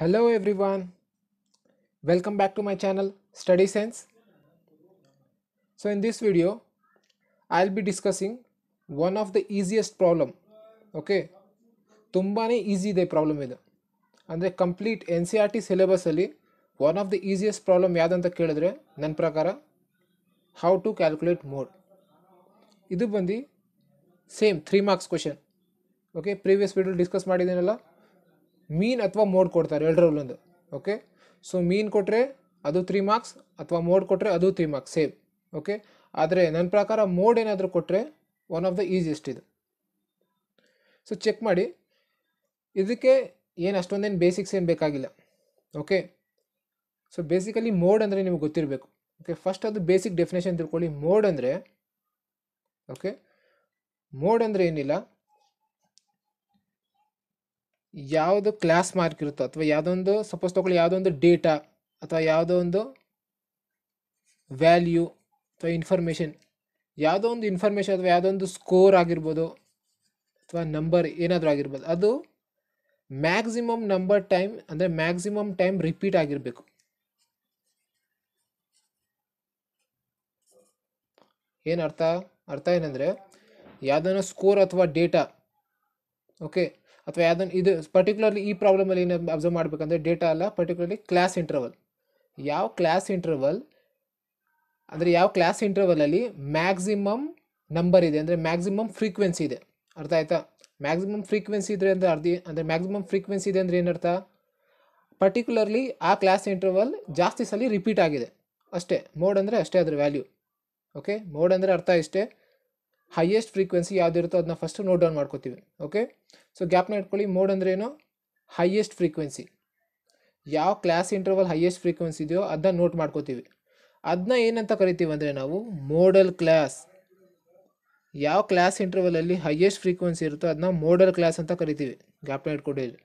Every everyone. Welcome back to my channel study sense So in this video I'll be discussing one of the easiest problem okay ತುಂಬಾ easy ಇದೆ problem ಇದು ಅಂದರೆ complete N C E R ಸಿಲೆಬಸ್ಸಲ್ಲಿ one of the easiest problem ಯಾವುದಂತ ಕೇಳಿದ್ರೆ ನನ್ನ ಪ್ರಕಾರ how to calculate mode ಇದು ಬಂದು same three marks question okay previous video discuss ಮಾಡಿದ್ದೇನಲ್ಲ ಮೀನ್ ಅಥವಾ ಮೋಡ್ ಕೊಡ್ತಾರೆ ಎರಡರಲ್ಲೊಂದು ಓಕೆ ಸೊ ಮೀನ್ ಕೊಟ್ಟರೆ ಅದು ತ್ರೀ ಮಾರ್ಕ್ಸ್ ಅಥವಾ ಮೋಡ್ ಕೊಟ್ಟರೆ ಅದು ತ್ರೀ ಮಾರ್ಕ್ಸ್ ಸೇಮ್ ಓಕೆ ಆದರೆ ನನ್ನ ಪ್ರಕಾರ ಮೋಡ್ ಏನಾದರೂ ಕೊಟ್ಟರೆ ಒನ್ ಆಫ್ ದ ಈಸಿಯೆಸ್ಟ್ ಇದು ಸೊ ಚೆಕ್ ಮಾಡಿ ಇದಕ್ಕೆ ಏನು ಅಷ್ಟೊಂದೇನು ಬೇಸಿಕ್ಸ್ ಏನು ಬೇಕಾಗಿಲ್ಲ ಓಕೆ ಸೊ ಬೇಸಿಕಲಿ ಮೋಡ್ ಅಂದರೆ ನಿಮಗೆ ಗೊತ್ತಿರಬೇಕು ಓಕೆ ಫಸ್ಟ್ ಅದು ಬೇಸಿಕ್ ಡೆಫಿನೇಷನ್ ತಿಳ್ಕೊಳ್ಳಿ ಮೋಡ್ ಅಂದರೆ ಓಕೆ ಮೋಡ್ ಅಂದರೆ ಏನಿಲ್ಲ ಯಾವುದು ಕ್ಲಾಸ್ ಮಾರ್ಕ್ ಇರುತ್ತೋ ಅಥವಾ ಯಾವುದೊಂದು ಸಪೋಸ್ ತಗೊಳ್ಳಿ ಯಾವುದೊಂದು ಡೇಟಾ ಅಥವಾ ಯಾವುದೋ ಒಂದು ವ್ಯಾಲ್ಯೂ ಅಥವಾ ಇನ್ಫಾರ್ಮೇಷನ್ ಯಾವುದೋ ಒಂದು ಇನ್ಫಾರ್ಮೇಷನ್ ಅಥವಾ ಯಾವುದೋ ಒಂದು ಸ್ಕೋರ್ ಆಗಿರ್ಬೋದು ಅಥವಾ ನಂಬರ್ ಏನಾದರೂ ಆಗಿರ್ಬೋದು ಅದು ಮ್ಯಾಕ್ಸಿಮಮ್ ನಂಬರ್ ಟೈಮ್ ಅಂದರೆ ಮ್ಯಾಕ್ಸಿಮಮ್ ಟೈಮ್ ರಿಪೀಟ್ ಆಗಿರಬೇಕು ಏನು ಅರ್ಥ ಅರ್ಥ ಏನಂದರೆ ಯಾವುದೋ ಸ್ಕೋರ್ ಅಥವಾ ಡೇಟಾ ಓಕೆ ಅಥವಾ ಯಾವುದನ್ನು ಇದು ಪರ್ಟಿಕ್ಯುಲರ್ಲಿ ಈ ಪ್ರಾಬ್ಲಮಲ್ಲಿ ಏನು ಅಬ್ಸರ್ವ್ ಮಾಡಬೇಕಂದ್ರೆ ಡೇಟಾ ಅಲ್ಲ ಪರ್ಟಿಕ್ಯುಲರ್ಲಿ ಕ್ಲಾಸ್ ಇಂಟರ್ವಲ್ ಯಾವ ಕ್ಲಾಸ್ ಇಂಟರ್ವಲ್ ಅಂದರೆ ಯಾವ ಕ್ಲಾಸ್ ಇಂಟರ್ವಲಲ್ಲಿ ಮ್ಯಾಕ್ಸಿಮಮ್ ನಂಬರ್ ಇದೆ ಅಂದರೆ ಮ್ಯಾಕ್ಸಿಮಮ್ ಫ್ರೀಕ್ವೆನ್ಸಿ ಇದೆ ಅರ್ಥ ಆಯ್ತಾ ಮ್ಯಾಕ್ಸಿಮಮ್ ಫ್ರೀಕ್ವೆನ್ಸಿ ಇದ್ರೆ ಅಂದರೆ ಅರ್ಧಿ ಅಂದರೆ ಮ್ಯಾಕ್ಸಿಮಮ್ ಫ್ರೀಕ್ವೆನ್ಸಿ ಇದೆ ಅಂದರೆ ಏನರ್ಥ ಪರ್ಟಿಕ್ಯುಲರ್ಲಿ ಆ ಕ್ಲಾಸ್ ಇಂಟರ್ವಲ್ ಜಾಸ್ತಿ ಸಲ ರಿಪೀಟ್ ಆಗಿದೆ ಅಷ್ಟೇ ಮೋಡ್ ಅಂದರೆ ಅಷ್ಟೇ ಅದರ ವ್ಯಾಲ್ಯೂ ಓಕೆ ಮೋಡ್ ಅಂದರೆ ಅರ್ಥ ಇಷ್ಟೇ ಹೈಯೆಸ್ಟ್ ಫ್ರೀಕ್ವೆನ್ಸಿ ಯಾವುದಿರುತ್ತೋ ಅದನ್ನ ಫಸ್ಟ್ ನೋಟ್ ಡೌನ್ ಮಾಡ್ಕೋತೀವಿ ಓಕೆ ಸೊ ಗ್ಯಾಪ್ನ ಇಟ್ಕೊಳ್ಳಿ ಮೋಡ್ ಏನು ಹೈಯೆಸ್ಟ್ ಫ್ರೀಕ್ವೆನ್ಸಿ ಯಾವ ಕ್ಲಾಸ್ ಇಂಟರ್ವಲ್ ಹೈಯೆಸ್ಟ್ ಫ್ರೀಕ್ವೆನ್ಸಿ ಇದೆಯೋ ಅದನ್ನ ನೋಟ್ ಮಾಡ್ಕೋತೀವಿ ಅದನ್ನ ಏನಂತ ಕರಿತೀವಿ ಅಂದರೆ ನಾವು ಮೋಡಲ್ ಕ್ಲಾಸ್ ಯಾವ ಕ್ಲಾಸ್ ಇಂಟರ್ವಲಲ್ಲಿ ಹೈಯೆಸ್ಟ್ ಫ್ರೀಕ್ವೆನ್ಸಿ ಇರುತ್ತೋ ಅದನ್ನ ಮೋಡಲ್ ಕ್ಲಾಸ್ ಅಂತ ಕರಿತೀವಿ ಗ್ಯಾಪ್ನ ಇಟ್ಕೊಂಡಿರಿ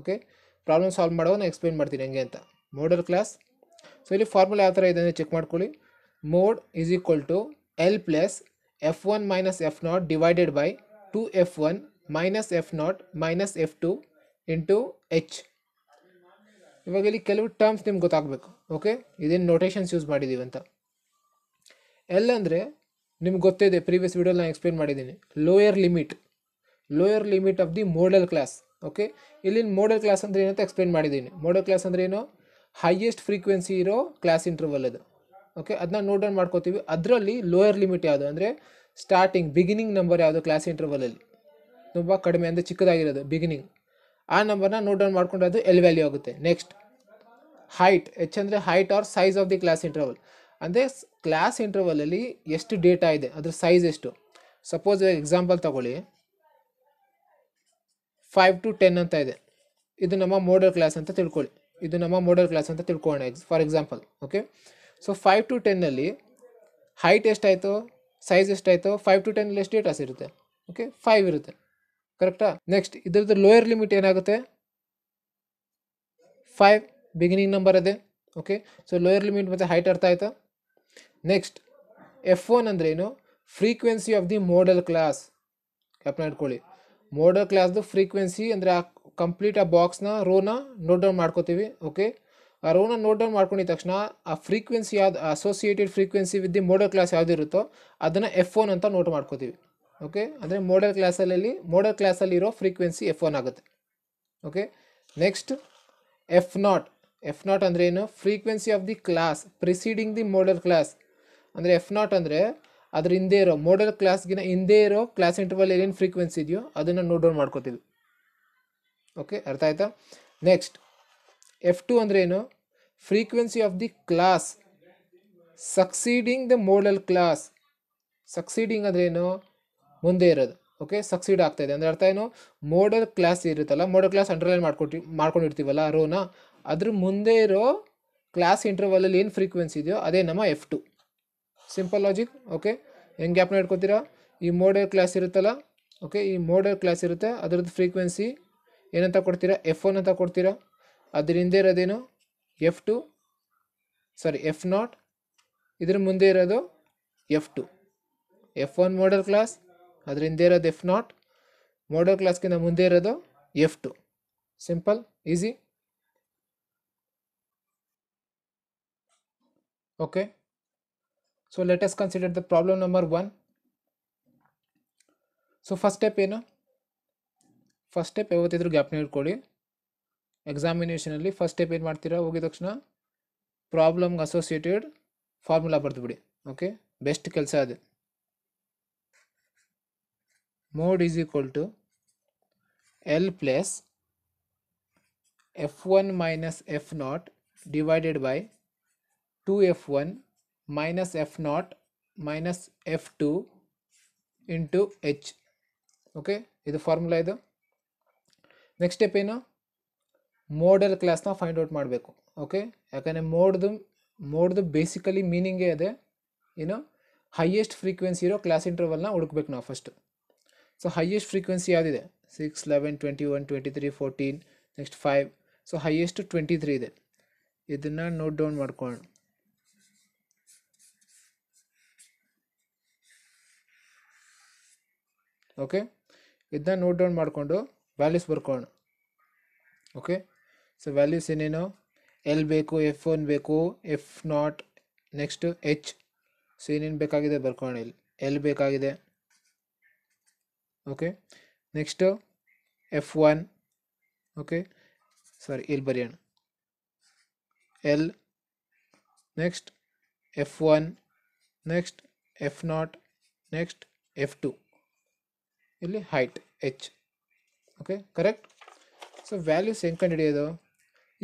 ಓಕೆ ಪ್ರಾಬ್ಲಮ್ ಸಾಲ್ವ್ ನಾನು ಎಕ್ಸ್ಪ್ಲೈನ್ ಮಾಡ್ತೀನಿ ಹೆಂಗೆ ಅಂತ ಮೋಡಲ್ ಕ್ಲಾಸ್ ಸೊ ಇಲ್ಲಿ ಫಾರ್ಮುಲಾ ಯಾವ ಥರ ಇದೆ ಅಂದರೆ ಚೆಕ್ ಮಾಡ್ಕೊಳ್ಳಿ mode is equal to L plus f1 minus f0 divided by 2f1 minus f0 minus f2 into H ಇವಾಗ ಕೆಲವು ಟರ್ಮ್ಸ್ ನಿಮ್ಗೆ ಗೊತ್ತಾಗಬೇಕು ಓಕೆ ಇದೇನು ನೋಟೇಷನ್ಸ್ ಯೂಸ್ ಮಾಡಿದ್ದೀವಿ ಅಂತ ಎಲ್ಲಂದರೆ ಅಂದರೆ ನಿಮ್ಗೆ ಗೊತ್ತಿದೆ ಪ್ರೀವಿಯಸ್ ವೀಡಿಯೋಲಿ ನಾನು ಎಕ್ಸ್ಪ್ಲೇನ್ ಮಾಡಿದ್ದೀನಿ lower limit lower limit of the modal class okay ಇಲ್ಲಿನ ಮೋಡಲ್ ಕ್ಲಾಸ್ ಅಂದ್ರೆ ಏನಂತ ಎಕ್ಸ್ಪ್ಲೇನ್ ಮಾಡಿದ್ದೀನಿ ಮೋಡಲ್ ಕ್ಲಾಸ್ ಅಂದರೆ ಏನು ಹೈಯೆಸ್ಟ್ ಫ್ರೀಕ್ವೆನ್ಸಿ ಇರೋ ಕ್ಲಾಸ್ ಇಂಟರ್ವಲ್ ಅದು ಓಕೆ ಅದನ್ನ ನೋಟ್ ಡೌನ್ ಮಾಡ್ಕೋತೀವಿ ಅದರಲ್ಲಿ ಲೋಯರ್ ಲಿಮಿಟ್ ಯಾವುದು ಅಂದರೆ ಸ್ಟಾರ್ಟಿಂಗ್ ಬಿಗಿನಿಂಗ್ ನಂಬರ್ ಯಾವುದು ಕ್ಲಾಸ್ ಇಂಟರ್ವಲಲ್ಲಿ ತುಂಬ ಕಡಿಮೆ ಅಂದರೆ ಚಿಕ್ಕದಾಗಿರೋದು ಬಿಗಿನಿಂಗ್ ಆ ನಂಬರ್ನ ನೋಟ್ ಡೌನ್ ಮಾಡ್ಕೊಂಡ್ರೆ ಅದು ಎಲ್ ವ್ಯಾಲ್ಯೂ ಆಗುತ್ತೆ ನೆಕ್ಸ್ಟ್ ಹೈಟ್ ಎಚ್ ಅಂದರೆ height or size of the class interval ಅಂದರೆ ಕ್ಲಾಸ್ ಇಂಟರ್ವಲಲ್ಲಿ ಎಷ್ಟು ಡೇಟಾ ಇದೆ ಅದ್ರ ಸೈಜ್ ಎಷ್ಟು ಸಪೋಸ್ ಎಕ್ಸಾಂಪಲ್ ತಗೊಳ್ಳಿ ಫೈವ್ ಟು ಟೆನ್ ಅಂತ ಇದೆ ಇದು ನಮ್ಮ ಮೋಡಲ್ ಕ್ಲಾಸ್ ಅಂತ ತಿಳ್ಕೊಳ್ಳಿ ಇದು ನಮ್ಮ ಮೋಡಲ್ ಕ್ಲಾಸ್ ಅಂತ ತಿಳ್ಕೊಳ್ಳೋಣ for example okay so five to ಟೆನ್ನಲ್ಲಿ ಹೈಟ್ ಎಷ್ಟಾಯಿತು ಸೈಜ್ ಎಷ್ಟಾಯಿತು ಫೈವ್ ಟು ಟೆನ್ನಲ್ಲಿ ಎಷ್ಟು ಡೇಟಾಸ್ ಇರುತ್ತೆ ಓಕೆ ಫೈವ್ ಇರುತ್ತೆ ಕರೆಕ್ಟಾ ನೆಕ್ಸ್ಟ್ ಇದ್ರದ್ದು ಲೋಯರ್ ಲಿಮಿಟ್ ಏನಾಗುತ್ತೆ ಫೈವ್ ಬಿಗಿನಿಂಗ್ ನಂಬರ್ ಅದೇ ಓಕೆ ಸೊ ಲೋಯರ್ ಲಿಮಿಟ್ ಮತ್ತು ಹೈಟ್ ಅರ್ಥ ಆಯಿತಾ ನೆಕ್ಸ್ಟ್ ಎಫ್ ಒನ್ ಏನು frequency of the modal class ಕ್ಯಾಪ್ನ ಇಟ್ಕೊಳ್ಳಿ ಮೋಡಲ್ ಕ್ಲಾಸ್ದು ಫ್ರೀಕ್ವೆನ್ಸಿ ಅಂದರೆ ಆ ಕಂಪ್ಲೀಟ್ ಆ ಬಾಕ್ಸ್ನ ರೋನ ನೋಟ್ ಡೌನ್ ಮಾಡ್ಕೋತೀವಿ ಓಕೆ ಆ ರೋನ ನೋಟ್ ಡೌನ್ ಮಾಡ್ಕೊಂಡಿದ ತಕ್ಷಣ ಆ ಫ್ರೀಕ್ವೆನ್ಸಿ ಯಾವ್ದು associated frequency with the modal class ಯಾವುದಿರುತ್ತೋ ಅದನ್ನು ಎಫ್ ಒನ್ ಅಂತ ನೋಟ್ ಮಾಡ್ಕೋತೀವಿ ಓಕೆ ಅಂದರೆ ಮೋಡಲ್ ಕ್ಲಾಸಲ್ಲಿ ಮೋಡಲ್ ಕ್ಲಾಸಲ್ಲಿರೋ ಫ್ರೀಕ್ವೆನ್ಸಿ ಎಫ್ ಒನ್ ಆಗುತ್ತೆ okay next F naught F naught ಅಂದರೆ ಏನು frequency of the class preceding the modal class ಅಂದರೆ ಎಫ್ ನಾಟ್ ಅಂದರೆ ಅದ್ರ ಹಿಂದೆ ಇರೋ ಮೋಡಲ್ ಕ್ಲಾಸ್ಗಿನ ಹಿಂದೆ ಇರೋ ಕ್ಲಾಸ್ ಇಂಟರ್ವಲ್ ಏನೇನು ಫ್ರೀಕ್ವೆನ್ಸಿ ಇದೆಯೋ ಅದನ್ನು ನೋಟ್ ಡೌನ್ ಮಾಡ್ಕೋತೀವಿ ಓಕೆ ಅರ್ಥ ಆಯಿತಾ ನೆಕ್ಸ್ಟ್ ಎಫ್ ಟು ಅಂದರೆ ಏನು frequency of the class succeeding the modal class succeeding ಅಂದರೆ ಏನು ಮುಂದೆ ಇರೋದು ಓಕೆ ಸಕ್ಸೀಡ್ ಆಗ್ತಾ ಇದೆ ಅಂದರೆ ಅರ್ಥ ಏನು ಮೋಡಲ್ ಕ್ಲಾಸ್ ಇರುತ್ತಲ್ಲ ಮೋಡಲ್ ಕ್ಲಾಸ್ ಅಂಡರ್ಲೈನ್ ಮಾಡ್ಕೊಟ್ಟು ಮಾಡ್ಕೊಂಡಿರ್ತೀವಲ್ಲ ರೋನ ಅದ್ರ ಮುಂದೆ ಇರೋ ಕ್ಲಾಸ್ ಇಂಟರ್ವಲಲ್ಲಿ ಏನು ಫ್ರೀಕ್ವೆನ್ಸಿ ಇದೆಯೋ ಅದೇ ನಮ್ಮ F two simple logic okay ಹೆಂಗೆ ಗ್ಯಾಪ್ ಇಟ್ಕೊತೀರಾ ಈ ಮೋಡಲ್ ಕ್ಲಾಸ್ ಇರುತ್ತಲ್ಲ ಓಕೆ ಈ ಮೋಡಲ್ ಕ್ಲಾಸ್ ಇರುತ್ತೆ ಅದರದ್ದು ಫ್ರೀಕ್ವೆನ್ಸಿ ಏನಂತ ಕೊಡ್ತೀರಾ ಎಫ್ ಒನ್ ಅಂತ ಕೊಡ್ತೀರಾ ಅದರಿಂದ ಇರೋದೇನು F two sorry F naught ಇದ್ರ ಮುಂದೆ ಇರೋದು F two F one modal class ಅದರಿಂದ ಇರೋದು ಎಫ್ ನಾಟ್ ಮೋಡಲ್ ಕ್ಲಾಸ್ಗಿಂತ ಮುಂದೆ ಇರೋದು F two simple easy okay so let's consider the problem number one so first step ಏನು ಫಸ್ಟ್ ಸ್ಟೆಪ್ ಯಾವತ್ತಿದ್ರೂ ಗ್ಯಾಪ್ನ ಇಟ್ಕೊಳ್ಳಿ ಎಕ್ಸಾಮಿನೇಷನಲ್ಲಿ ಫಸ್ಟ್ ಸ್ಟೆಪ್ ಏನು ಮಾಡ್ತೀರಾ ಹೋಗಿದ ತಕ್ಷಣ ಪ್ರಾಬ್ಲಮ್ಗೆ ಅಸೋಸಿಯೇಟೆಡ್ ಫಾರ್ಮುಲಾ ಬಿಡಿ ಓಕೆ ಬೆಸ್ಟ್ ಕೆಲಸ ಅದು mode is equal to L plus F one minus F naught divided by two F one minus F naught minus F two into H okay ಇದು formula ಇದು ನೆಕ್ಸ್ಟ್ ಸ್ಟೆಪ್ ಏನು modal ಕ್ಲಾಸ್ನ find out ಮಾಡಬೇಕು okay ಯಾಕಂದರೆ ಮೋಡ್ದು ಮೋಡ್ದು basically ಮೀನಿಂಗೇ ಅದೇ ಏನು ಹೈಯೆಸ್ಟ್ ಫ್ರೀಕ್ವೆನ್ಸಿ ಇರೋ ಕ್ಲಾಸ್ ಇಂಟರ್ವಲ್ನ ಹುಡುಕ್ಬೇಕು ನಾವು ಫಸ್ಟು ಸೊ ಹೈಯೆಸ್ಟ್ ಫ್ರೀಕ್ವೆನ್ಸಿ ಯಾವುದಿದೆ six eleven twenty one twenty three fourteen next five so highest twenty three ಇದೆ ಇದನ್ನು ನೋಟ್ ಡೌನ್ ಮಾಡ್ಕೊಳ್ಳೋಣ ಓಕೆ ಇದನ್ನ ನೋಟ್ ಡೌನ್ ಮಾಡಿಕೊಂಡು ವ್ಯಾಲ್ಯೂಸ್ ಬರ್ಕೊಳ್ಳೋಣ ಓಕೆ ಸೊ ವ್ಯಾಲ್ಯೂಸ್ ಏನೇನು ಎಲ್ ಬೇಕು ಎಫ್ ಒನ್ ಬೇಕು F naught next H so ಏನೇನು ಬೇಕಾಗಿದೆ ಬರ್ಕೊಳ್ಳೋಣ ಇಲ್ಲಿ ಎಲ್ ಬೇಕಾಗಿದೆ okay next F one okay sorry ಇಲ್ಲಿ ಬರೆಯೋಣ L next F one next F naught next F two ಇಲ್ಲಿ height H okay correct so values ಹೆಂಗೆ ಕಂಡು ಹಿಡಿಯೋದು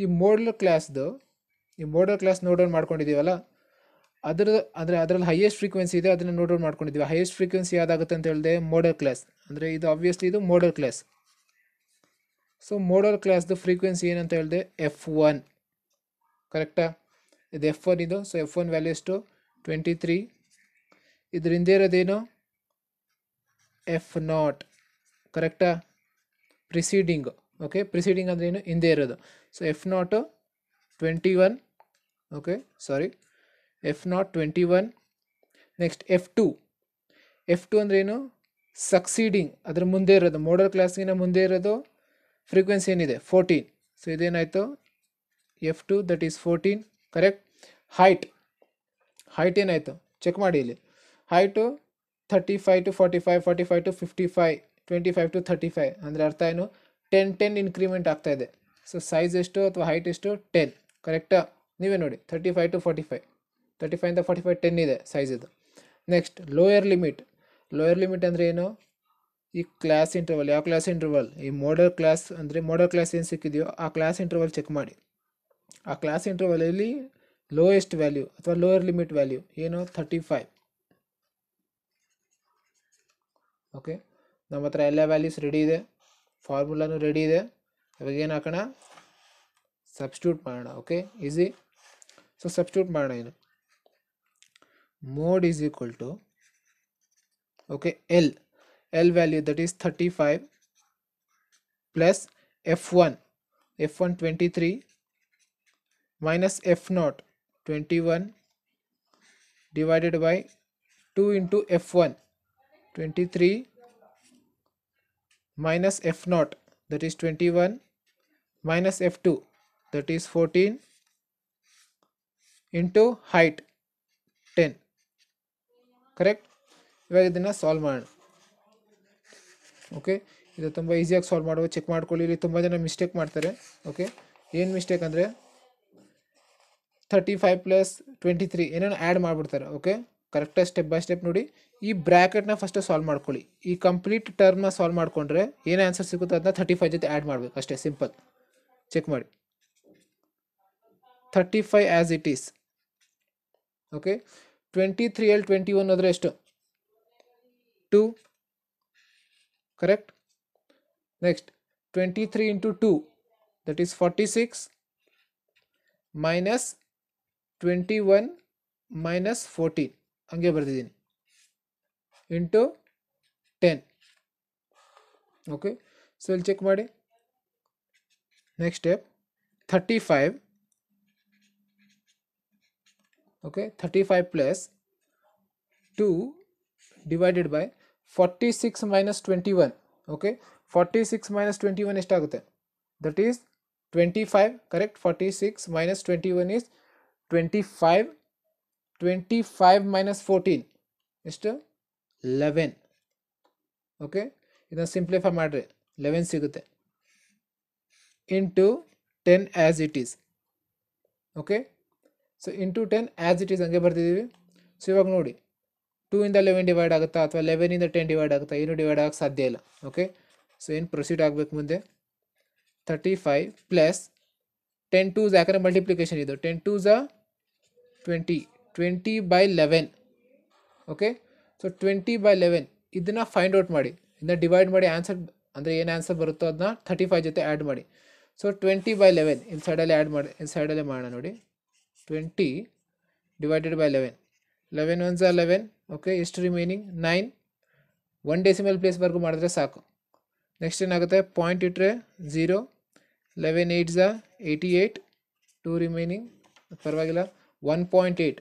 ಈ ಮೋಡಲ್ ಕ್ಲಾಸ್ದು ಈ ಮೋಡಲ್ ಕ್ಲಾಸ್ ನೋಟ್ ಡೌನ್ ಮಾಡ್ಕೊಂಡಿದ್ದೀವಲ್ಲ ಅದರ ಅಂದರೆ ಅದರಲ್ಲಿ ಹೈಯೆಸ್ಟ್ ಫ್ರೀಕ್ವೆನ್ಸಿ ಇದೆ ಅದನ್ನು ನೋಡ್ ಡೌನ್ ಮಾಡ್ಕೊಂಡಿದ್ದೀವಿ ಹೈಯೆಸ್ಟ್ ಫ್ರೀಕ್ವೆನ್ಸಿ ಯಾವುದಾಗುತ್ತೆ ಅಂತ ಹೇಳಿದೆ ಮೋಡಲ್ ಕ್ಲಾಸ್ ಅಂದರೆ ಇದು ಆಬ್ವಿಯಸ್ಲಿ ಇದು ಮೋಡಲ್ ಕ್ಲಾಸ್ ಸೊ ಮೋಡಲ್ ಕ್ಲಾಸ್ದು ಫ್ರೀಕ್ವೆನ್ಸಿ ಏನಂತ ಹೇಳಿದೆ ಎಫ್ ಒನ್ ಕರೆಕ್ಟಾ ಇದು ಎಫ್ ಒನ್ ಇದು ಸೊ ಎಫ್ ಒನ್ ವ್ಯಾಲ್ಯೂ ಎಷ್ಟು ಟ್ವೆಂಟಿ ತ್ರೀ ಇದರಿಂದ ಇರೋದೇನು ಎಫ್ ನಾಟ್ ಕರೆಕ್ಟಾ ಪ್ರಿಸೀಡಿಂಗ್ ಓಕೆ ಪ್ರಿಸೀಡಿಂಗ್ ಅಂದ್ರೆ ಏನು ಹಿಂದೆ ಇರೋದು so F naught twenty one okay sorry F naught twenty one next F two F two ಅಂದ್ರೇನು ಏನು ಸಕ್ಸೀಡಿಂಗ್ ಅದರ ಮುಂದೆ ಇರೋದು ಮೋಡಲ್ ಕ್ಲಾಸ್ಗಿನ ಮುಂದೆ ಇರೋದು ಫ್ರೀಕ್ವೆನ್ಸಿ ಏನಿದೆ ಫೋರ್ಟೀನ್ ಸೊ ಇದೇನಾಯಿತು F two that is fourteen correct height height ಏನಾಯಿತು ಚೆಕ್ ಮಾಡಿ ಇಲ್ಲಿ height thirty five to forty five forty five to fifty five twenty five to thirty five ಅಂದರೆ ಅರ್ಥ ಏನು ಟೆನ್ ಟೆನ್ ಇನ್ಕ್ರಿಮೆಂಟ್ ಆಗ್ತಾಯಿದೆ so size ಎಷ್ಟು ಅಥವಾ ಹೈಟ್ ಎಷ್ಟು ಟೆನ್ ಕರೆಕ್ಟ ನೀವೇ ನೋಡಿ thirty five to forty five thirty ಫೈವಿಂದ ಫಾರ್ಟಿ ಫೈವ್ ಟೆನ್ ಇದೆ ಸೈಜ್ ಇದು next lower limit lower limit ಅಂದರೆ ಏನು ಈ ಕ್ಲಾಸ್ ಇಂಟರ್ವಲ್ ಯಾವ ಕ್ಲಾಸ್ ಇಂಟರ್ವಲ್ ಈ ಮಾಡಲ್ ಕ್ಲಾಸ್ ಅಂದರೆ ಮಾಡಲ್ ಕ್ಲಾಸ್ ಏನು ಸಿಕ್ಕಿದೆಯೋ ಆ ಕ್ಲಾಸ್ ಇಂಟರ್ವಲ್ ಚೆಕ್ ಮಾಡಿ ಆ ಕ್ಲಾಸ್ ಇಂಟರ್ವಲಲ್ಲಿ ಲೋಯೆಸ್ಟ್ ವ್ಯಾಲ್ಯೂ ಅಥವಾ ಲೋಯರ್ ಲಿಮಿಟ್ ವ್ಯಾಲ್ಯೂ ಏನು ಥರ್ಟಿ ಫೈವ್ ಓಕೆ ನಮ್ಮ ಹತ್ರ ಎಲ್ಲ ವ್ಯಾಲ್ಯೂಸ್ ರೆಡಿ ಇದೆ ಫಾರ್ಮುಲಾನು ರೆಡಿ ಇದೆ ಇವಾಗ ಏನು ಹಾಕೋಣ ಸಬ್ಸ್ಟ್ಯೂಟ್ ಮಾಡೋಣ ಓಕೆ ಈಸಿ ಸೊ ಸಬ್ಸ್ಟ್ಯೂಟ್ ಮಾಡೋಣ ಇದು mode is equal to okay L L value that is thirty five plus F one F one twenty three minus f naught 21 divided by 2 into f1 23 minus f naught that is 21 minus f2 that is 14 into height ten correct ಇವಾಗ ಇದನ್ನು solve ಮಾಡೋಣ okay ಇದು ತುಂಬ ಈಸಿಯಾಗಿ solve ಮಾಡುವ check ಮಾಡ್ಕೊಳ್ಳಿ ಇಲ್ಲಿ ತುಂಬ ಜನ ಮಿಸ್ಟೇಕ್ ಮಾಡ್ತಾರೆ ಓಕೆ ಏನು ಮಿಸ್ಟೇಕ್ ಅಂದರೆ thirty five plus twenty three ಏನೇನೋ ಆ್ಯಡ್ ಮಾಡಿಬಿಡ್ತಾರೆ ಓಕೆ ಕರೆಕ್ಟಾಗಿ ಸ್ಟೆಪ್ ಬೈ ಸ್ಟೆಪ್ ನೋಡಿ ಈ ಬ್ರ್ಯಾಕೆಟ್ನ ಫಸ್ಟು ಸಾಲ್ವ್ ಮಾಡ್ಕೊಳ್ಳಿ ಈ ಕಂಪ್ಲೀಟ್ ಟರ್ಮ್ನ ಸಾಲ್ವ್ ಮಾಡಿಕೊಂಡ್ರೆ ಏನು ಆನ್ಸರ್ ಸಿಗುತ್ತೋ ಅದನ್ನ ಥರ್ಟಿ ಫೈವ್ ಜೊತೆ ಆ್ಯಡ್ ಮಾಡಬೇಕು ಅಷ್ಟೇ ಸಿಂಪಲ್ चेक थर्टी फै as it is okay twenty three L twenty one अरे two correct next twenty three into two that is forty six minus twenty one minus forty हे बर्दी into ten okay so check twenty next step 35 okay 35 plus 2 divided by 46 minus 21 okay 46 minus 21 is that is 25 correct 46 minus 21 is 25 25 minus 14 is 11 okay in a simplified manner, 11 ಸಿಗುತ್ತೆ into ten as it is okay so into ten as it is ಹಂಗೆ ಬರ್ತಿದ್ದೀವಿ so ಇವಾಗ ನೋಡಿ two ಇಂದ eleven divide ಆಗುತ್ತಾ ಅಥವಾ ಲೆವೆನಿಂದ ten divide ಆಗುತ್ತಾ ಏನು ಡಿವೈಡ್ ಆಗಕ್ಕೆ ಸಾಧ್ಯ ಇಲ್ಲ ಓಕೆ ಸೊ ಏನು ಪ್ರೊಸೀಡ್ ಆಗಬೇಕು ಮುಂದೆ thirty five plus ten twos ಯಾಕಂದರೆ ಮಲ್ಟಿಪ್ಲಿಕೇಶನ್ ಇದು ten twos twos twenty twenty by eleven okay so twenty by eleven ಇದನ್ನು ಫೈಂಡ್ ಔಟ್ ಮಾಡಿ ಇನ್ನು ಡಿವೈಡ್ ಮಾಡಿ ಆ್ಯನ್ಸರ್ ಅಂದರೆ ಏನು ಆನ್ಸರ್ ಬರುತ್ತೋ ಅದನ್ನ ಥರ್ಟಿ ಫೈವ್ ಜೊತೆ ಆ್ಯಡ್ ಮಾಡಿ ಸೊ ಟ್ವೆಂಟಿ ಬೈ ಲೆವೆನ್ ಇಲ್ಲಿ ಸೈಡಲ್ಲಿ ಆ್ಯಡ್ ಮಾಡಿ ಇಲ್ಲಿ ಸೈಡಲ್ಲೇ ಮಾಡೋಣ ನೋಡಿ twenty divided by eleven eleven ones are eleven okay ಎಷ್ಟು ರಿಮೈನಿಂಗ್ ನೈನ್ ಒನ್ ಡೆಸಿಮಲ್ ಪ್ಲೇಸ್ವರೆಗೂ ಮಾಡಿದ್ರೆ ಸಾಕು ನೆಕ್ಸ್ಟ್ ಏನಾಗುತ್ತೆ ಪಾಯಿಂಟ್ ಇಟ್ಟರೆ ಝೀರೋ ಲೆವೆನ್ ಏಯ್ಟ್ ಝಾ ಏಯ್ಟಿ ಏಯ್ಟ್ ಟೂ ರಿಮೈನಿಂಗ್ ಪರವಾಗಿಲ್ಲ ಒನ್ ಪಾಯಿಂಟ್ ಏಯ್ಟ್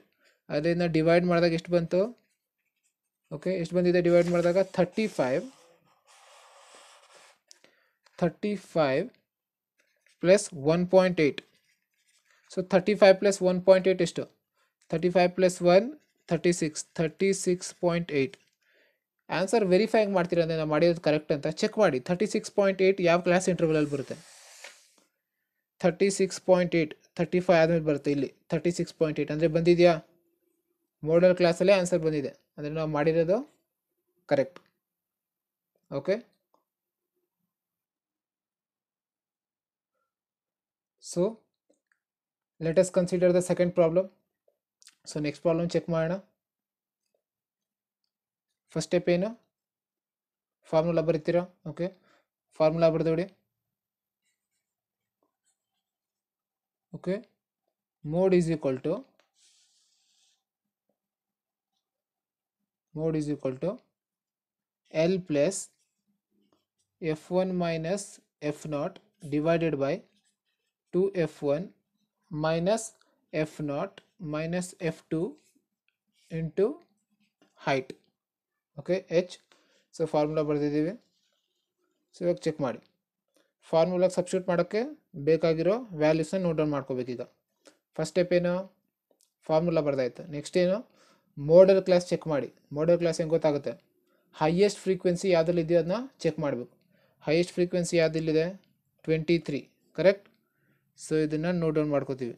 ಅದರಿಂದ ಡಿವೈಡ್ ಮಾಡಿದಾಗ ಎಷ್ಟು ಬಂತು ಓಕೆ ಎಷ್ಟು ಬಂದಿದೆ ಡಿವೈಡ್ ಮಾಡಿದಾಗ thirty five thirty five plus one point eight so thirty five plus one point eight ಎಷ್ಟು thirty five plus one thirty six thirty six point eight answer verify ಹೆಂಗೆ ಮಾಡ್ತೀರಾ ಅಂದರೆ ನಾವು ಮಾಡಿರೋದು ಕರೆಕ್ಟ್ ಅಂತ ಚೆಕ್ ಮಾಡಿ ಥರ್ಟಿ ಸಿಕ್ಸ್ ಪಾಯಿಂಟ್ ಏಯ್ಟ್ ಯಾವ class ಇಂಟರ್ವಲಲ್ಲಿ ಬರುತ್ತೆ thirty six point eight thirty five ಆದಮೇಲೆ ಬರುತ್ತೆ ಇಲ್ಲಿ ಥರ್ಟಿ ಸಿಕ್ಸ್ ಪಾಯಿಂಟ್ ಏಯ್ಟ್ ಅಂದರೆ ಬಂದಿದೆಯಾ ಮೋಡಲ್ ಕ್ಲಾಸಲ್ಲೇ ಆನ್ಸರ್ ಬಂದಿದೆ ಅಂದರೆ ನಾವು ಮಾಡಿರೋದು correct okay so let us consider the second problem so next problem check ಮಾಡೋಣ First step ಏನು formula ಬರೀತೀರಾ ಓಕೆ ಫಾರ್ಮುಲಾ ಬರೆದೋಡಿ okay mode is equal to mode is equal to L plus F1 minus F0 divided by two F one minus F naught minus F two into height okay H so formula बढ़ी so इवे check formula substitute मे बे व्याल्यूसन note मोबाइल फस्टेपेन formula बढ़ते नेक्स्टेन modal class check modal class हे गए highest frequency check highest frequency twenty three correct so ಇದನ್ನು ನೋಟ್ ಡೌನ್ ಮಾಡ್ಕೋತೀವಿ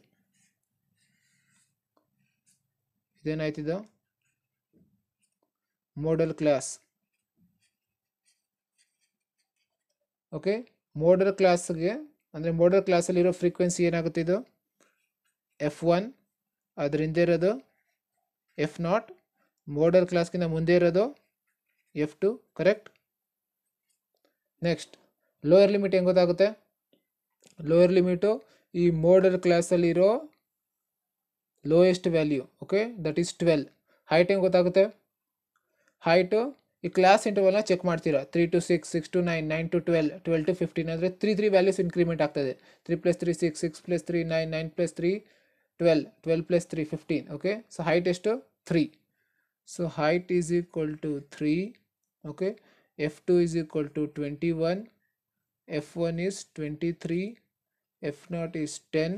ಇದೇನಾಯ್ತಿದ್ದು ಮೋಡಲ್ ಕ್ಲಾಸ್ ಓಕೆ ಮೋಡಲ್ ಕ್ಲಾಸ್ಗೆ ಅಂದರೆ ಮೋಡಲ್ ಕ್ಲಾಸಲ್ಲಿರೋ ಫ್ರೀಕ್ವೆನ್ಸಿ ಏನಾಗುತ್ತೆ ಇದು ಎಫ್ ಒನ್ ಅದ್ರ ಹಿಂದೆ ಇರೋದು ಎಫ್ ನಾಟ್ ಮೋಡಲ್ ಕ್ಲಾಸ್ಗಿಂತ ಮುಂದೆ ಇರೋದು F two correct next lower limit ಹೆಂಗೆ ಗೊತ್ತಾಗುತ್ತೆ लोअर लिमिटो ई मॉडुलर क्लास ಅಲ್ಲಿ ಇರೋ lowest value okay that is 12 ಹೈ ಟೇಂ ಗೊತ್ತಾಗುತ್ತೆ ಹೈಟ್ ಈ ಕ್ಲಾಸ್ ಇಂಟರ್ವಲ್ ಚೆಕ್ ಮಾಡ್ತೀರಾ 3 ಟು 6 6 ಟು 9 9 ಟು 12 12 ಟು 15 ಅಂದ್ರೆ 3 3 ವ್ಯಾಲ್ಯೂಸ್ ಇನ್ಕ್ರಿಮೆಂಟ್ ಆಗ್ತಿದೆ 3 + 3 6 6 + 3 9 9 + 3 12 12 + 3 15 okay so height is 3 so height is equal to 3 okay F2 = 21 F1 = 23 F naught is ten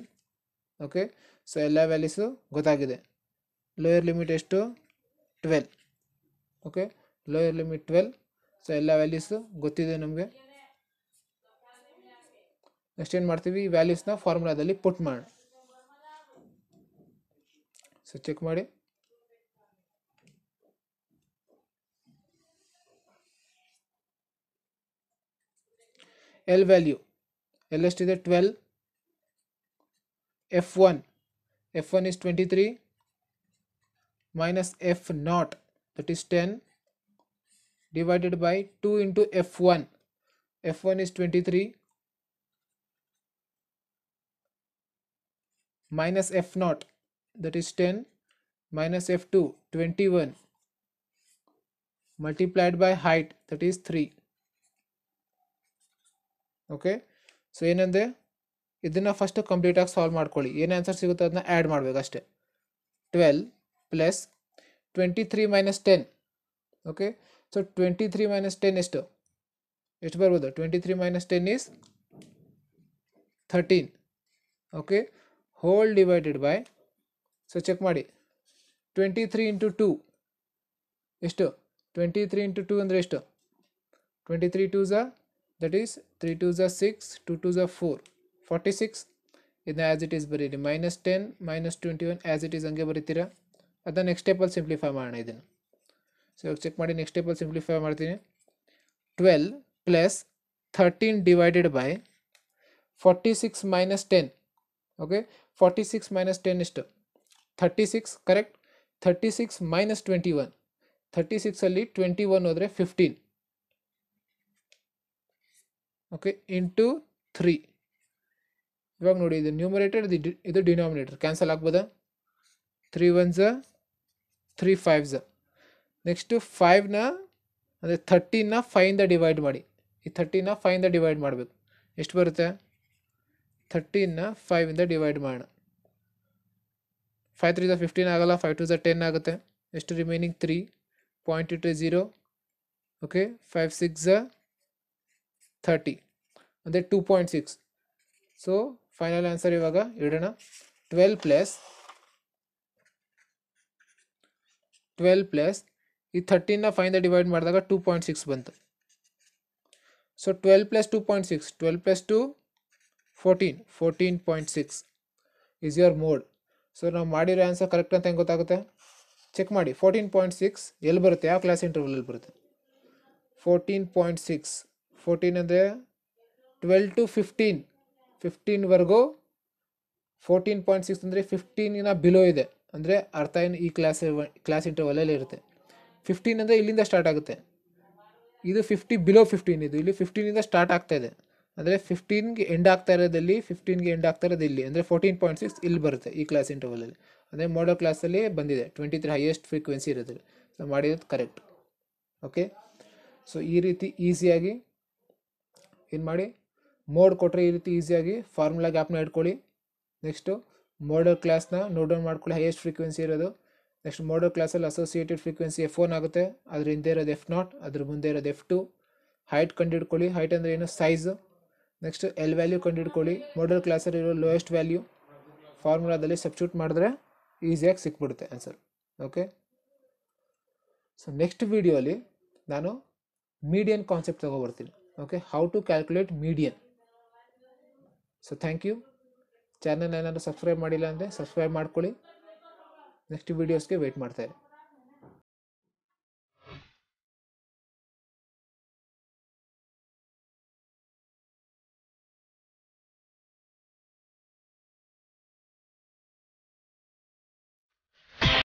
okay so ಎಲ್ಲ values ಗೊತ್ತಾಗಿದೆ lower limit ಎಷ್ಟು twelve okay lower limit twelve so ಎಲ್ಲ values ಗೊತ್ತಿದೆ ನಮಗೆ next ಏನು ಮಾಡ್ತೀವಿ ಈ ವ್ಯಾಲ್ಯೂಸ್ನ ಫಾರ್ಮುಲಾದಲ್ಲಿ ಪುಟ್ ಮಾಡಿ ಸೊ ಚೆಕ್ ಮಾಡಿ ಎಲ್ ವ್ಯಾಲ್ಯೂ ಎಲ್ಲೆಷ್ಟಿದೆ twelve f1 f1 is 23 minus f naught that is 10 divided by 2 into f1 f1 is 23 minus f naught that is 10 minus f2 21 multiplied by height that is 3 okay so in and there. ಇದನ್ನು first ಕಂಪ್ಲೀಟಾಗಿ solve ಮಾಡ್ಕೊಳ್ಳಿ ಏನು answer ಸಿಗುತ್ತೆ ಅದನ್ನ add ಮಾಡಬೇಕು ಅಷ್ಟೇ twelve plus twenty three minus ten okay so twenty three minus ten ಎಷ್ಟು ಎಷ್ಟು ಬರ್ಬೋದು twenty three minus ten is thirteen okay whole divided by so check ಮಾಡಿ ಟ್ವೆಂಟಿ ತ್ರೀ ಇಂಟು ಟೂ ಎಷ್ಟು ಟ್ವೆಂಟಿ ತ್ರೀ ಇಂಟು ಟೂ ಅಂದರೆ ಎಷ್ಟು twenty three two ಝ that is three two ಝ six two two ಝ ಫೋರ್ 46 ಇದನ್ನ as it is ಬರೀರಿ minus ten minus twenty one as it is ಹಂಗೆ ಬರೀತೀರಾ ಅದನ್ನು ನೆಕ್ಸ್ಟ್ ಸ್ಟೆಪಲ್ಲಿ ಸಿಂಪ್ಲಿಫೈ ಮಾಡೋಣ ಇದನ್ನು ಸೊ ಇವಾಗ ಚೆಕ್ ಮಾಡಿ ನೆಕ್ಸ್ಟ್ ಸ್ಟೆಪಲ್ಲಿ ಸಿಂಪ್ಲಿಫೈ ಮಾಡ್ತೀನಿ twelve plus thirteen divided by forty six minus ten okay forty six minus ten ಇಷ್ಟು thirty six correct thirty six minus twenty one thirty ಸಿಕ್ಸಲ್ಲಿ ಟ್ವೆಂಟಿ ಒನ್ ಹೋದರೆ ಫಿಫ್ಟೀನ್ ಓಕೆ ಇಂಟು ತ್ರೀ ಇವಾಗ ನೋಡಿ ಇದು numerator ಇದು ಇದು denominator cancel ಆಗ್ಬೋದ three one three five next ಫೈವ್ನ ಅಂದರೆ ಥರ್ಟೀನ ಫೈವಿಂದ ಡಿವೈಡ್ ಮಾಡಿ ಈ ಥರ್ಟೀನ ಫೈವಿಂದ ಡಿವೈಡ್ ಮಾಡಬೇಕು ಎಷ್ಟು ಬರುತ್ತೆ ಥರ್ಟೀನ ಫೈವಿಂದ ಡಿವೈಡ್ ಮಾಡೋಣ ಫೈವ್ ತ್ರೀ ಝ ಫಿಫ್ಟೀನ್ ಆಗೋಲ್ಲ ಫೈವ್ ಟು ಝ ಟೆನ್ ಆಗುತ್ತೆ ಎಷ್ಟು remaining three point two zero okay five six thirty ಅಂದರೆ two point six so final answer ಇವಾಗ ಇಡೋಣ ಟ್ವೆಲ್ ಪ್ಲಸ್ ಟ್ವೆಲ್ ಪ್ಲಸ್ ಈ ಥರ್ಟೀನ ಫೈಂದ ಡಿವೈಡ್ ಮಾಡಿದಾಗ ಟೂ ಪಾಯಿಂಟ್ ಸಿಕ್ಸ್ ಬಂತು so twelve plus two point six twelve plus two fourteen fourteen point six is your mode so ನಾವು ಮಾಡಿರೋ answer correct ಅಂತ ಹೆಂಗೆ ಗೊತ್ತಾಗುತ್ತೆ ಚೆಕ್ ಮಾಡಿ ಫೋರ್ಟೀನ್ ಪಾಯಿಂಟ್ ಸಿಕ್ಸ್ ಎಲ್ಲಿ ಬರುತ್ತೆ ಯಾವ ಕ್ಲಾಸ್ ಇಂಟರ್ವಲಲ್ಲಿ ಬರುತ್ತೆ ಫೋರ್ಟೀನ್ ಪಾಯಿಂಟ್ ಸಿಕ್ಸ್ ಫೋರ್ಟೀನ್ ಅಂದರೆ ಟ್ವೆಲ್ ಟು ಫಿಫ್ಟೀನ್ ಫಿಫ್ಟೀನ್ವರೆಗೂ ಫೋರ್ಟೀನ್ ಪಾಯಿಂಟ್ ಸಿಕ್ಸ್ ಅಂದರೆ ಫಿಫ್ಟೀನಿನ ಬಿಲೋ ಇದೆ ಅಂದರೆ ಅರ್ಥ ಏನು ಈ ಕ್ಲಾಸ್ ಕ್ಲಾಸ್ ಇಂಟರ್ವಲಲ್ಲಿ ಇರುತ್ತೆ ಫಿಫ್ಟೀನ್ ಅಂದರೆ ಇಲ್ಲಿಂದ ಸ್ಟಾರ್ಟ್ ಆಗುತ್ತೆ ಇದು ಫಿಫ್ಟಿ ಬಿಲೋ ಫಿಫ್ಟೀನ್ ಇದು ಇಲ್ಲಿ ಫಿಫ್ಟೀನಿಂದ ಸ್ಟಾರ್ಟ್ ಆಗ್ತಾ ಇದೆ ಅಂದರೆ ಫಿಫ್ಟೀನ್ಗೆ ಎಂಡ್ ಆಗ್ತಾ ಇರೋದಲ್ಲಿ ಫಿಫ್ಟೀನ್ಗೆ ಎಂಡ್ ಆಗ್ತಾ ಇರೋದು ಇಲ್ಲಿ ಅಂದರೆ ಫೋರ್ಟೀನ್ ಪಾಯಿಂಟ್ ಸಿಕ್ಸ್ ಇಲ್ಲಿ ಬರುತ್ತೆ ಈ ಕ್ಲಾಸ್ ಇಂಟರ್ವಲಲ್ಲಿ ಅಂದರೆ ಮೋಡೋ ಕ್ಲಾಸಲ್ಲಿ ಬಂದಿದೆ ಟ್ವೆಂಟಿ ತ್ರೀ ಹೈಯೆಸ್ಟ್ ಫ್ರೀಕ್ವೆನ್ಸಿ ಇರೋದ್ರಲ್ಲಿ ಸೊ ಮಾಡಿರೋದು ಕರೆಕ್ಟ್ ಓಕೆ ಸೊ ಈ ರೀತಿ ಈಸಿಯಾಗಿ ಏನು ಮಾಡಿ ಮೋಡ್ ಕೊಟ್ಟರೆ ಈ ರೀತಿ ಈಸಿಯಾಗಿ ಫಾರ್ಮುಲಾ ಗ್ಯಾಪ್ನ ಇಟ್ಕೊಳ್ಳಿ ನೆಕ್ಸ್ಟು ಮೋಡಲ್ ಕ್ಲಾಸ್ನ ನೋಟ್ ಡೌನ್ ಮಾಡ್ಕೊಳ್ಳಿ ಹೈಯೆಸ್ಟ್ ಫ್ರೀಕ್ವೆನ್ಸಿ ಇರೋದು ನೆಕ್ಸ್ಟ್ ಮೋಡಲ್ ಕ್ಲಾಸಲ್ಲಿ ಅಸೋಸಿಯೇಟೆಡ್ ಫ್ರೀಕ್ವೆನ್ಸಿ ಎಫ್ ಒನ್ ಆಗುತ್ತೆ ಅದ್ರ ಹಿಂದೆ ಇರೋದು ಎಫ್ ನಾಟ್ ಅದ್ರ ಮುಂದೆ ಇರೋದು ಎಫ್ ಟು ಹೈಟ್ ಕಂಡುಹಿಡ್ಕೊಳ್ಳಿ ಹೈಟ್ ಅಂದರೆ ಏನು ಸೈಜು ನೆಕ್ಸ್ಟ್ ಎಲ್ ವ್ಯಾಲ್ಯೂ ಕಂಡುಹಿಡ್ಕೊಳ್ಳಿ ಮೋಡಲ್ ಕ್ಲಾಸಲ್ಲಿ ಇರೋ ಲೋಯೆಸ್ಟ್ ವ್ಯಾಲ್ಯೂ ಫಾರ್ಮುಲಾದಲ್ಲಿ ಸಬ್ಸ್ಟ್ಯೂಟ್ ಮಾಡಿದ್ರೆ ಈಸಿಯಾಗಿ ಸಿಕ್ಬಿಡುತ್ತೆ ಆನ್ಸರ್ ಓಕೆ ಸೊ ನೆಕ್ಸ್ಟ್ ವೀಡಿಯೋಲಿ ನಾನು ಮೀಡಿಯನ್ ಕಾನ್ಸೆಪ್ಟ್ ತೊಗೊಬರ್ತೀನಿ okay how to calculate median so thank you channel ಏನಾದರೂ ಸಬ್ಸ್ಕ್ರೈಬ್ ಮಾಡಿಲ್ಲ ಅಂದರೆ ಸಬ್ಸ್ಕ್ರೈಬ್ ಮಾಡ್ಕೊಳ್ಳಿ ನೆಕ್ಸ್ಟ್ ವೀಡಿಯೋಸ್ಗೆ ವೆಯ್ಟ್ ಮಾಡ್ತಾರೆ